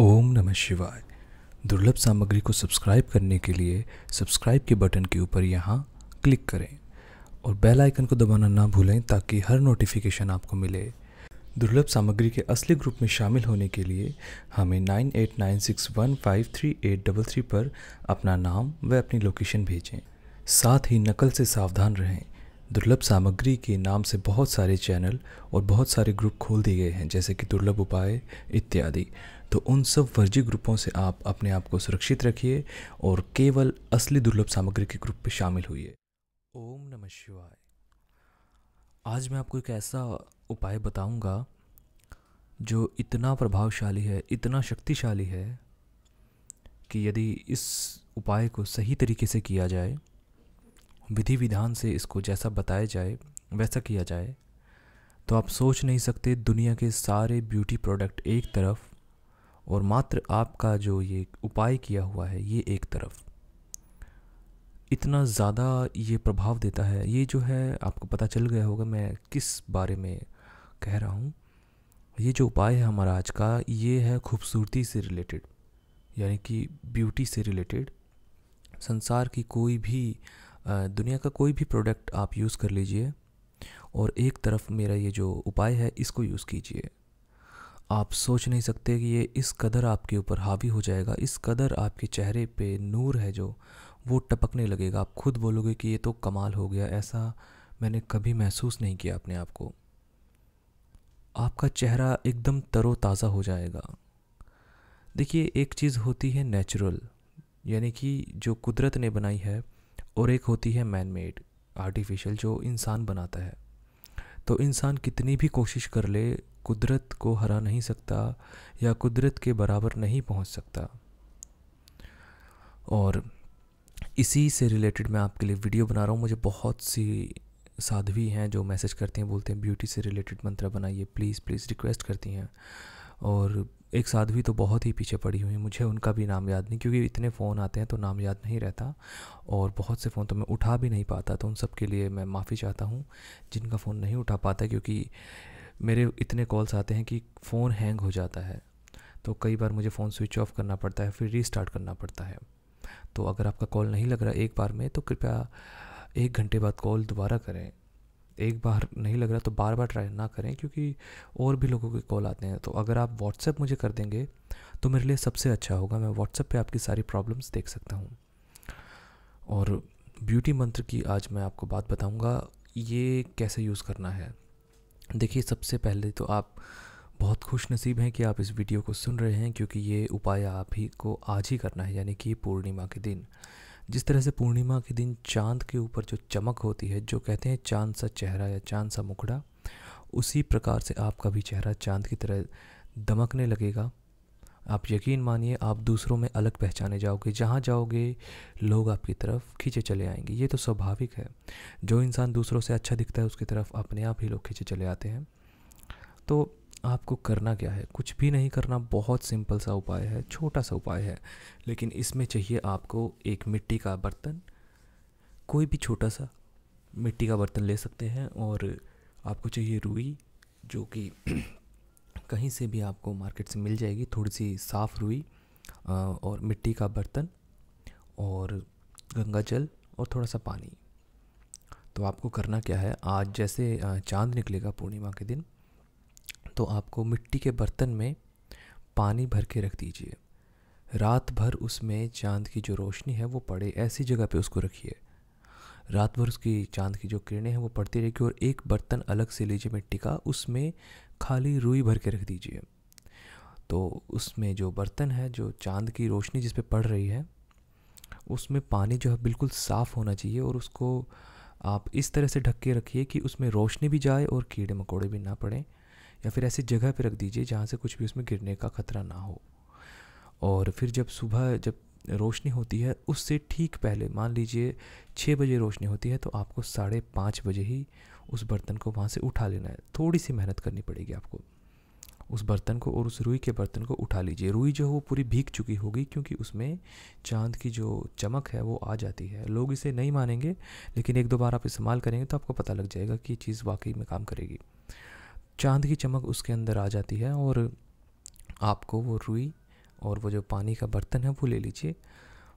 ओम नमः शिवाय दुर्लभ सामग्री को सब्सक्राइब करने के लिए सब्सक्राइब के बटन के ऊपर यहाँ क्लिक करें और बेल आइकन को दबाना ना भूलें ताकि हर नोटिफिकेशन आपको मिले दुर्लभ सामग्री के असली ग्रुप में शामिल होने के लिए हमें 9896153833 पर अपना नाम व अपनी लोकेशन भेजें साथ ही नकल से सावधान रहें दुर्लभ सामग्री के नाम से बहुत सारे चैनल और बहुत सारे ग्रुप खोल दिए गए हैं जैसे कि दुर्लभ उपाय इत्यादि तो उन सब फर्जी ग्रुपों से आप अपने आप को सुरक्षित रखिए और केवल असली दुर्लभ सामग्री के ग्रुप में शामिल होइए ओम नमः शिवाय आज मैं आपको एक ऐसा उपाय बताऊंगा जो इतना प्रभावशाली है इतना शक्तिशाली है कि यदि इस उपाय को सही तरीके से किया जाए विधि विधान से इसको जैसा बताया जाए वैसा किया जाए तो आप सोच नहीं सकते दुनिया के सारे ब्यूटी प्रोडक्ट एक तरफ और मात्र आपका जो ये उपाय किया हुआ है ये एक तरफ इतना ज़्यादा ये प्रभाव देता है ये जो है आपको पता चल गया होगा मैं किस बारे में कह रहा हूँ ये जो उपाय है हमारा आज का ये है खूबसूरती से रिलेटेड यानी कि ब्यूटी से रिलेटेड संसार की कोई भी दुनिया का कोई भी प्रोडक्ट आप यूज़ कर लीजिए और एक तरफ मेरा ये जो उपाय है इसको यूज़ कीजिए आप सोच नहीं सकते कि ये इस कदर आपके ऊपर हावी हो जाएगा इस कदर आपके चेहरे पे नूर है जो वो टपकने लगेगा आप खुद बोलोगे कि ये तो कमाल हो गया ऐसा मैंने कभी महसूस नहीं किया अपने आप को आपका चेहरा एकदम तरोताज़ा हो जाएगा देखिए एक चीज़ होती है नेचुरल यानी कि जो कुदरत ने बनाई है और एक होती है मैन मेड आर्टिफिशियल जो इंसान बनाता है तो इंसान कितनी भी कोशिश कर ले कुदरत को हरा नहीं सकता या कुदरत के बराबर नहीं पहुंच सकता और इसी से रिलेटेड मैं आपके लिए वीडियो बना रहा हूँ मुझे बहुत सी साध्वी हैं जो मैसेज करती हैं बोलते हैं ब्यूटी से रिलेटेड मंत्र बनाइए प्लीज़ प्लीज़ रिक्वेस्ट करती हैं और एक साध्वी तो बहुत ही पीछे पड़ी हुई मुझे उनका भी नाम याद नहीं क्योंकि इतने फ़ोन आते हैं तो नाम याद नहीं रहता और बहुत से फ़ोन तो मैं उठा भी नहीं पाता तो उन सब के लिए मैं माफ़ी चाहता हूँ जिनका फ़ोन नहीं उठा पाता क्योंकि मेरे इतने कॉल्स आते हैं कि फ़ोन हैंग हो जाता है तो कई बार मुझे फ़ोन स्विच ऑफ करना पड़ता है फिर रीस्टार्ट करना पड़ता है तो अगर आपका कॉल नहीं लग रहा एक बार में तो कृपया एक घंटे बाद कॉल दोबारा करें एक बार नहीं लग रहा तो बार बार ट्राई ना करें क्योंकि और भी लोगों के कॉल आते हैं तो अगर आप व्हाट्सएप मुझे कर देंगे तो मेरे लिए सबसे अच्छा होगा मैं व्हाट्सएप पे आपकी सारी प्रॉब्लम्स देख सकता हूँ और ब्यूटी मंत्र की आज मैं आपको बात बताऊँगा ये कैसे यूज़ करना है देखिए सबसे पहले तो आप बहुत खुश नसीब हैं कि आप इस वीडियो को सुन रहे हैं क्योंकि ये उपाय आप ही को आज ही करना है यानी कि पूर्णिमा के दिन जिस तरह से पूर्णिमा के दिन चांद के ऊपर जो चमक होती है जो कहते हैं चांद सा चेहरा या चांद सा मुखड़ा उसी प्रकार से आपका भी चेहरा चांद की तरह दमकने लगेगा आप यकीन मानिए आप दूसरों में अलग पहचाने जाओगे जहाँ जाओगे लोग आपकी तरफ खींचे चले आएंगे ये तो स्वाभाविक है जो इंसान दूसरों से अच्छा दिखता है उसकी तरफ अपने आप ही लोग खींचे चले आते हैं तो आपको करना क्या है कुछ भी नहीं करना बहुत सिंपल सा उपाय है छोटा सा उपाय है लेकिन इसमें चाहिए आपको एक मिट्टी का बर्तन कोई भी छोटा सा मिट्टी का बर्तन ले सकते हैं और आपको चाहिए रुई जो कि कहीं से भी आपको मार्केट से मिल जाएगी थोड़ी सी साफ़ रुई और मिट्टी का बर्तन और गंगा जल और थोड़ा सा पानी तो आपको करना क्या है आज जैसे चांद निकलेगा पूर्णिमा के दिन तो आपको मिट्टी के बर्तन में पानी भर के रख दीजिए रात भर उसमें चांद की जो रोशनी है वो पड़े ऐसी जगह पे उसको रखिए रात भर उसकी चांद की जो किरणें हैं वो पड़ती रहेगी और एक बर्तन अलग से लीजिए मिट्टी का उसमें खाली रुई भर के रख दीजिए तो उसमें जो बर्तन है जो चांद की रोशनी जिस पड़ रही है उसमें पानी जो है बिल्कुल साफ़ होना चाहिए और उसको आप इस तरह से ढक के रखिए कि उसमें रोशनी भी जाए और कीड़े मकोड़े भी ना पड़ें या फिर ऐसी जगह पर रख दीजिए जहाँ से कुछ भी उसमें गिरने का ख़तरा ना हो और फिर जब सुबह जब रोशनी होती है उससे ठीक पहले मान लीजिए छः बजे रोशनी होती है तो आपको साढ़े पाँच बजे ही उस बर्तन को वहाँ से उठा लेना है थोड़ी सी मेहनत करनी पड़ेगी आपको उस बर्तन को और उस रुई के बर्तन को उठा लीजिए रुई जो है वो पूरी भीग चुकी होगी क्योंकि उसमें चांद की जो चमक है वो आ जाती है लोग इसे नहीं मानेंगे लेकिन एक दो बार आप इस्तेमाल करेंगे तो आपको पता लग जाएगा कि ये चीज़ वाकई में काम करेगी चांद की चमक उसके अंदर आ जाती है और आपको वो रुई और वो जो पानी का बर्तन है वो ले लीजिए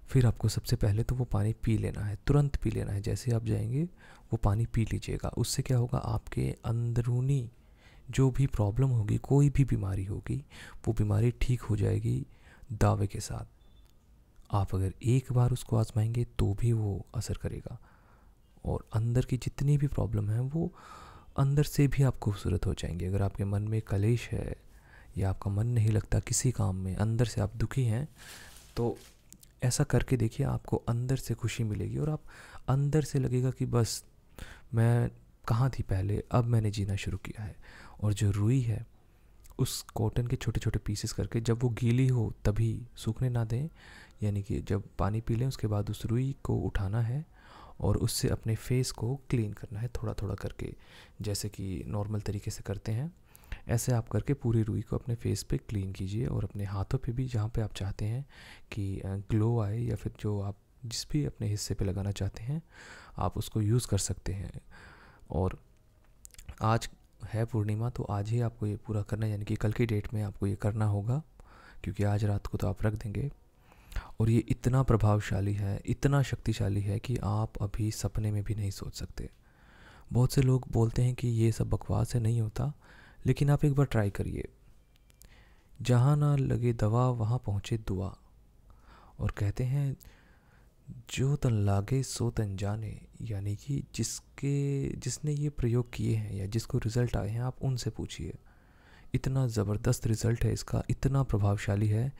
फिर आपको सबसे पहले तो वो पानी पी लेना है तुरंत पी लेना है जैसे आप जाएंगे वो पानी पी लीजिएगा उससे क्या होगा आपके अंदरूनी जो भी प्रॉब्लम होगी कोई भी बीमारी होगी वो बीमारी ठीक हो जाएगी दावे के साथ आप अगर एक बार उसको आजमाएंगे तो भी वो असर करेगा और अंदर की जितनी भी प्रॉब्लम है वो अंदर से भी आप खूबसूरत हो जाएंगे अगर आपके मन में कलेश है या आपका मन नहीं लगता किसी काम में अंदर से आप दुखी हैं तो ऐसा करके देखिए आपको अंदर से खुशी मिलेगी और आप अंदर से लगेगा कि बस मैं कहाँ थी पहले अब मैंने जीना शुरू किया है और जो रुई है उस कॉटन के छोटे छोटे पीसेस करके जब वो गीली हो तभी सूखने ना दें यानी कि जब पानी पी लें उसके बाद उस रुई को उठाना है और उससे अपने फेस को क्लीन करना है थोड़ा थोड़ा करके जैसे कि नॉर्मल तरीके से करते हैं ऐसे आप करके पूरी रुई को अपने फेस पे क्लीन कीजिए और अपने हाथों पे भी जहाँ पे आप चाहते हैं कि ग्लो आए या फिर जो आप जिस भी अपने हिस्से पे लगाना चाहते हैं आप उसको यूज़ कर सकते हैं और आज है पूर्णिमा तो आज ही आपको ये पूरा करना यानी कि कल की डेट में आपको ये करना होगा क्योंकि आज रात को तो आप रख देंगे और ये इतना प्रभावशाली है इतना शक्तिशाली है कि आप अभी सपने में भी नहीं सोच सकते बहुत से लोग बोलते हैं कि ये सब बकवास है नहीं होता लेकिन आप एक बार ट्राई करिए जहाँ ना लगे दवा वहाँ पहुँचे दुआ और कहते हैं जो तन लागे सो तन जाने यानी कि जिसके जिसने ये प्रयोग किए हैं या जिसको रिज़ल्ट आए हैं आप उनसे पूछिए इतना ज़बरदस्त रिज़ल्ट है इसका इतना प्रभावशाली है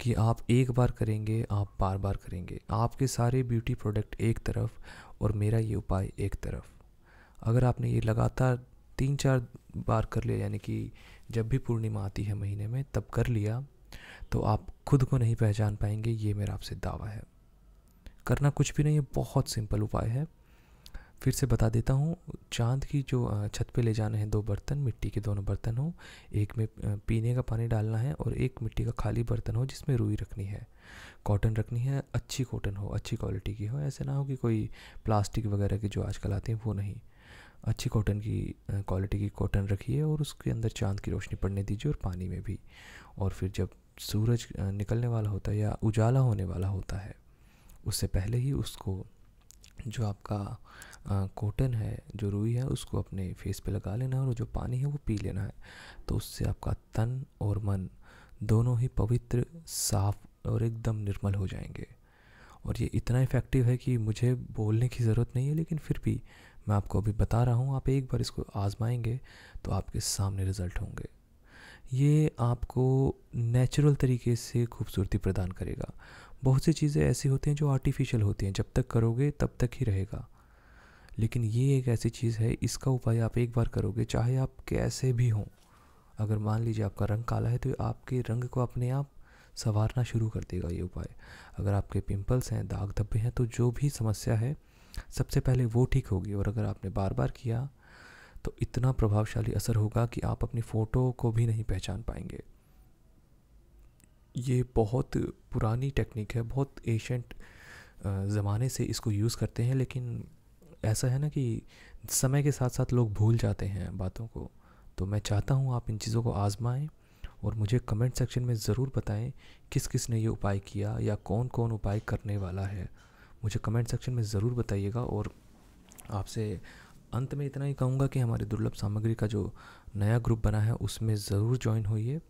कि आप एक बार करेंगे आप बार बार करेंगे आपके सारे ब्यूटी प्रोडक्ट एक तरफ और मेरा ये उपाय एक तरफ अगर आपने ये लगातार तीन चार बार कर लिया यानी कि जब भी पूर्णिमा आती है महीने में तब कर लिया तो आप खुद को नहीं पहचान पाएंगे ये मेरा आपसे दावा है करना कुछ भी नहीं है बहुत सिंपल उपाय है फिर से बता देता हूँ चांद की जो छत पे ले जाने हैं दो बर्तन मिट्टी के दोनों बर्तन हो एक में पीने का पानी डालना है और एक मिट्टी का खाली बर्तन हो जिसमें रुई रखनी है कॉटन रखनी है अच्छी कॉटन हो अच्छी क्वालिटी की हो ऐसे ना हो कि कोई प्लास्टिक वगैरह की जो आजकल आती हैं वो नहीं अच्छी कॉटन की क्वालिटी की कॉटन रखिए और उसके अंदर चांद की रोशनी पड़ने दीजिए और पानी में भी और फिर जब सूरज निकलने वाला होता है या उजाला होने वाला होता है उससे पहले ही उसको जो आपका कॉटन है जो रुई है उसको अपने फेस पे लगा लेना है और जो पानी है वो पी लेना है तो उससे आपका तन और मन दोनों ही पवित्र साफ और एकदम निर्मल हो जाएंगे और ये इतना इफ़ेक्टिव है कि मुझे बोलने की ज़रूरत नहीं है लेकिन फिर भी मैं आपको अभी बता रहा हूँ आप एक बार इसको आजमाएंगे तो आपके सामने रिज़ल्ट होंगे ये आपको नेचुरल तरीके से खूबसूरती प्रदान करेगा बहुत सी चीज़ें ऐसी होती हैं जो आर्टिफिशियल होती हैं जब तक करोगे तब तक ही रहेगा लेकिन ये एक ऐसी चीज़ है इसका उपाय आप एक बार करोगे चाहे आप कैसे भी हों अगर मान लीजिए आपका रंग काला है तो आपके रंग को अपने आप संवारना शुरू कर देगा ये उपाय अगर आपके पिंपल्स हैं दाग धब्बे हैं तो जो भी समस्या है सबसे पहले वो ठीक होगी और अगर आपने बार बार किया तो इतना प्रभावशाली असर होगा कि आप अपनी फ़ोटो को भी नहीं पहचान पाएंगे ये बहुत पुरानी टेक्निक है बहुत एशेंट ज़माने से इसको यूज़ करते हैं लेकिन ऐसा है ना कि समय के साथ साथ लोग भूल जाते हैं बातों को तो मैं चाहता हूँ आप इन चीज़ों को आज़माएँ और मुझे कमेंट सेक्शन में ज़रूर बताएं किस किस ने ये उपाय किया या कौन कौन उपाय करने वाला है मुझे कमेंट सेक्शन में ज़रूर बताइएगा और आपसे अंत में इतना ही कहूँगा कि हमारे दुर्लभ सामग्री का जो नया ग्रुप बना है उसमें ज़रूर ज्वाइन होइए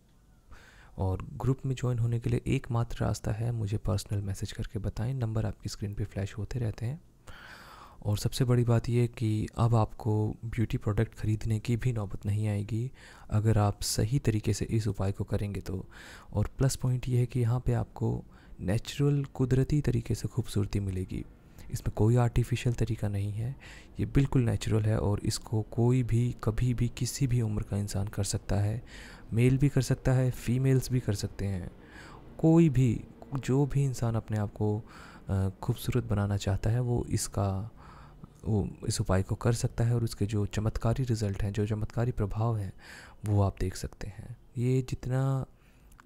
और ग्रुप में ज्वाइन होने के लिए एकमात्र रास्ता है मुझे पर्सनल मैसेज करके बताएं नंबर आपकी स्क्रीन पे फ्लैश होते रहते हैं और सबसे बड़ी बात यह कि अब आपको ब्यूटी प्रोडक्ट ख़रीदने की भी नौबत नहीं आएगी अगर आप सही तरीके से इस उपाय को करेंगे तो और प्लस पॉइंट ये है कि यहाँ पे आपको नेचुरल कुदरती तरीके से खूबसूरती मिलेगी इसमें कोई आर्टिफिशियल तरीका नहीं है ये बिल्कुल नेचुरल है और इसको कोई भी कभी भी किसी भी उम्र का इंसान कर सकता है मेल भी कर सकता है फीमेल्स भी कर सकते हैं कोई भी जो भी इंसान अपने आप को खूबसूरत बनाना चाहता है वो इसका वो इस उपाय को कर सकता है और उसके जो चमत्कारी रिज़ल्ट हैं जो चमत्कारी प्रभाव हैं वो आप देख सकते हैं ये जितना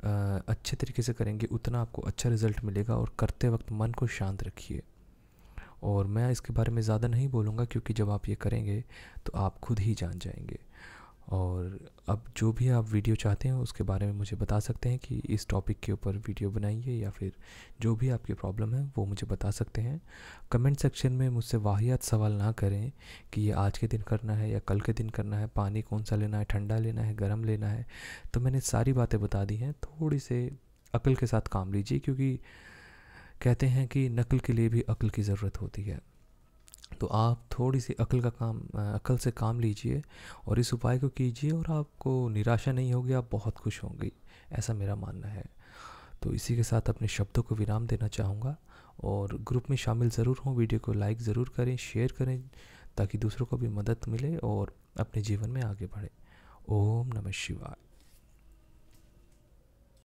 अच्छे तरीके से करेंगे उतना आपको अच्छा रिज़ल्ट मिलेगा और करते वक्त मन को शांत रखिए और मैं इसके बारे में ज़्यादा नहीं बोलूँगा क्योंकि जब आप ये करेंगे तो आप खुद ही जान जाएंगे और अब जो भी आप वीडियो चाहते हैं उसके बारे में मुझे बता सकते हैं कि इस टॉपिक के ऊपर वीडियो बनाइए या फिर जो भी आपकी प्रॉब्लम है वो मुझे बता सकते हैं कमेंट सेक्शन में मुझसे वाहियात सवाल ना करें कि ये आज के दिन करना है या कल के दिन करना है पानी कौन सा लेना है ठंडा लेना है गर्म लेना है तो मैंने सारी बातें बता दी हैं थोड़ी से अकल के साथ काम लीजिए क्योंकि कहते हैं कि नकल के लिए भी अकल की ज़रूरत होती है तो आप थोड़ी सी अकल का काम अकल से काम लीजिए और इस उपाय को कीजिए और आपको निराशा नहीं होगी आप बहुत खुश होंगी ऐसा मेरा मानना है तो इसी के साथ अपने शब्दों को विराम देना चाहूँगा और ग्रुप में शामिल ज़रूर हों वीडियो को लाइक ज़रूर करें शेयर करें ताकि दूसरों को भी मदद मिले और अपने जीवन में आगे बढ़े ओम नमः शिवाय